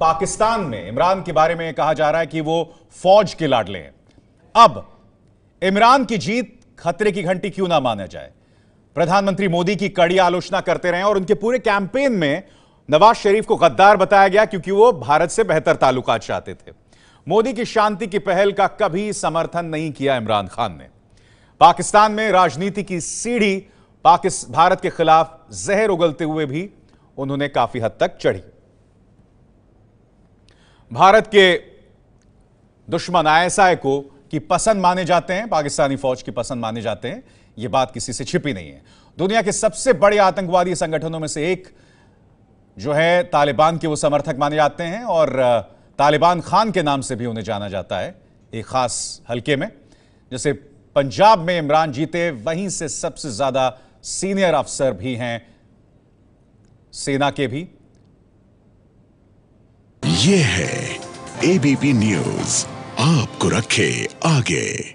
पाकिस्तान में इमरान के बारे में कहा जा रहा है कि वो फौज के लाडले हैं अब इमरान की जीत खतरे की घंटी क्यों ना माना जाए प्रधानमंत्री मोदी की कड़ी आलोचना करते रहे और उनके पूरे कैंपेन में नवाज शरीफ को गद्दार बताया गया क्योंकि वो भारत से बेहतर ताल्लुकात चाहते थे मोदी की शांति की पहल का कभी समर्थन नहीं किया इमरान खान ने पाकिस्तान में राजनीति की सीढ़ी पाकिस्तान भारत के खिलाफ जहर उगलते हुए भी उन्होंने काफी हद तक चढ़ी भारत के दुश्मन आईएसआई को कि पसंद माने जाते हैं पाकिस्तानी फौज की पसंद माने जाते हैं यह बात किसी से छिपी नहीं है दुनिया के सबसे बड़े आतंकवादी संगठनों में से एक जो है तालिबान के वो समर्थक माने जाते हैं और तालिबान खान के नाम से भी उन्हें जाना जाता है एक खास हलके में जैसे पंजाब में इमरान जीते वहीं से सबसे ज्यादा सीनियर अफसर भी हैं सेना के भी ये है एबीपी न्यूज आपको रखे आगे